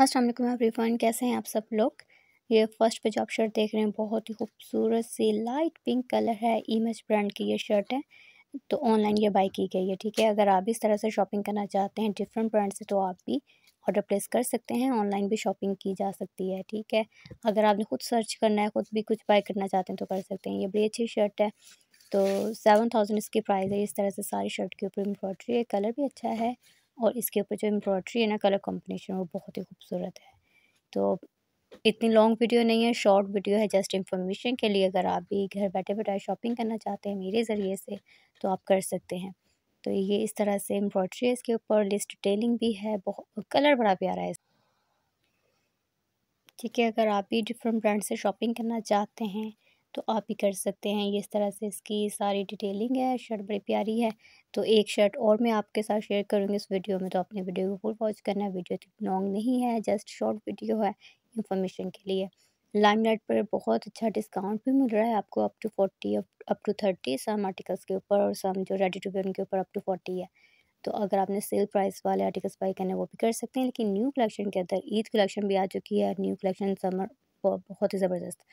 अस्सलाम आप रिफान कैसे हैं आप सब लोग ये फर्स्ट पे जो आप शर्ट देख रहे हैं बहुत ही खूबसूरत सी लाइट पिंक कलर है इमेज ब्रांड की ये शर्ट है तो ऑनलाइन ये बाई की गई है ठीक है अगर आप इस तरह से शॉपिंग करना चाहते हैं डिफरेंट ब्रांड से तो आप भी ऑर्डर प्लेस कर सकते हैं ऑनलाइन भी शॉपिंग की जा सकती है ठीक है अगर आपने खुद सर्च करना है खुद भी कुछ बाई करना चाहते हैं तो कर सकते हैं ये बड़ी अच्छी शर्ट है तो सेवन थाउजेंड इसकी प्राइस है इस तरह से सारी शर्ट के ऊपर एम्ब्रॉयड्री है कलर भी अच्छा है और इसके ऊपर जो एम्ब्रॉयड्री है ना कलर कॉम्बिनेशन वो बहुत ही खूबसूरत है तो इतनी लॉन्ग वीडियो नहीं है शॉर्ट वीडियो है जस्ट इन्फॉर्मेशन के लिए अगर आप भी घर बैठे बैठे शॉपिंग करना चाहते हैं मेरे ज़रिए से तो आप कर सकते हैं तो ये इस तरह से एम्ब्रॉयड्री है इसके ऊपर लिस्ट टेलिंग भी है बहुत कलर बड़ा प्यारा है ठीक है अगर आप भी डिफरेंट ब्रांड से शॉपिंग करना चाहते हैं तो आप भी कर सकते हैं ये इस तरह से इसकी सारी डिटेलिंग है शर्ट बड़ी प्यारी है तो एक शर्ट और मैं आपके साथ शेयर करूँगी इस वीडियो में तो आपने वीडियो को फुल वॉच करना है वीडियो इतनी लॉन्ग नहीं है जस्ट शॉर्ट वीडियो है इन्फॉर्मेशन के लिए लाइट पर बहुत अच्छा डिस्काउंट भी मिल रहा है आपको up to forty up to thirty some articles के ऊपर और सम जो रेडी टू वेयर उनके ऊपर अप टू फोर्टी है तो अगर आपने सेल प्राइस वाले आर्टिकल्स बाई करने वो भी कर सकते हैं लेकिन न्यू कलेक्शन के अंदर ईद कलेक्शन भी आ चुकी है न्यू कलेक्शन समर बहुत ही ज़बरदस्त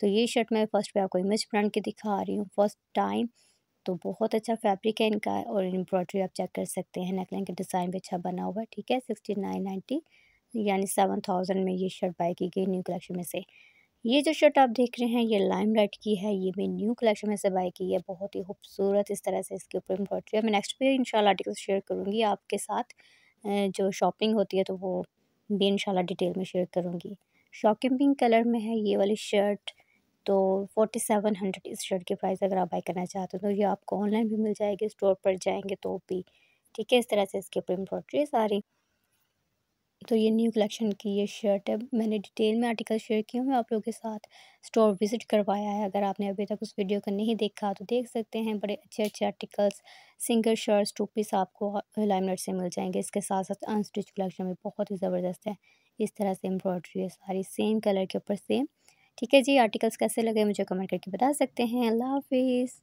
तो ये शर्ट मैं फर्स्ट पे आपको इमेज ब्रांड की दिखा रही हूँ फर्स्ट टाइम तो बहुत अच्छा फैब्रिक है इनका और एम्ब्रॉयडरी आप चेक कर सकते हैं नेकलाइन के डिज़ाइन भी अच्छा बना हुआ है ठीक है सिक्सटी नाइन नाइन्टी यानी सेवन थाउजेंड में ये शर्ट बाई की गई न्यू कलेक्शन में से ये जो शर्ट आप देख रहे हैं ये लाइम लाइट की है ये भी न्यू कलेक्शन में से बाई की है बहुत ही खूबसूरत इस तरह से इसके ऊपर एम्ब्रॉयडरी है मैं नेक्स्ट पे इनशाला आर्टिकल शेयर करूँगी आपके साथ जो शॉपिंग होती है तो वो भी इंशाल्लाह डिटेल में शेयर करूँगी शॉकिंग पिंक कलर में है ये वाली शर्ट तो फोर्टी सेवन हंड्रेड इस शर्ट की प्राइस अगर आप बाई करना चाहते हो तो ये आपको ऑनलाइन भी मिल जाएगी स्टोर पर जाएंगे तो भी ठीक है इस तरह से इसके प्रिंट है सारी तो ये न्यू कलेक्शन की ये शर्ट है मैंने डिटेल में आर्टिकल शेयर हूँ मैं आप लोगों के साथ स्टोर विज़िट करवाया है अगर आपने अभी तक उस वीडियो को नहीं देखा तो देख सकते हैं बड़े अच्छे अच्छे articles single shirts two piece आपको लाइमलाइट से मिल जाएंगे इसके साथ साथ अनस्टिच कलेक्शन भी बहुत ही ज़बरदस्त है इस तरह से एम्ब्रॉयड्री है सारी सेम कलर के ऊपर सेम ठीक है जी आर्टिकल्स कैसे लगे मुझे कमेंट करके बता सकते हैं अल्लाह हाफिज़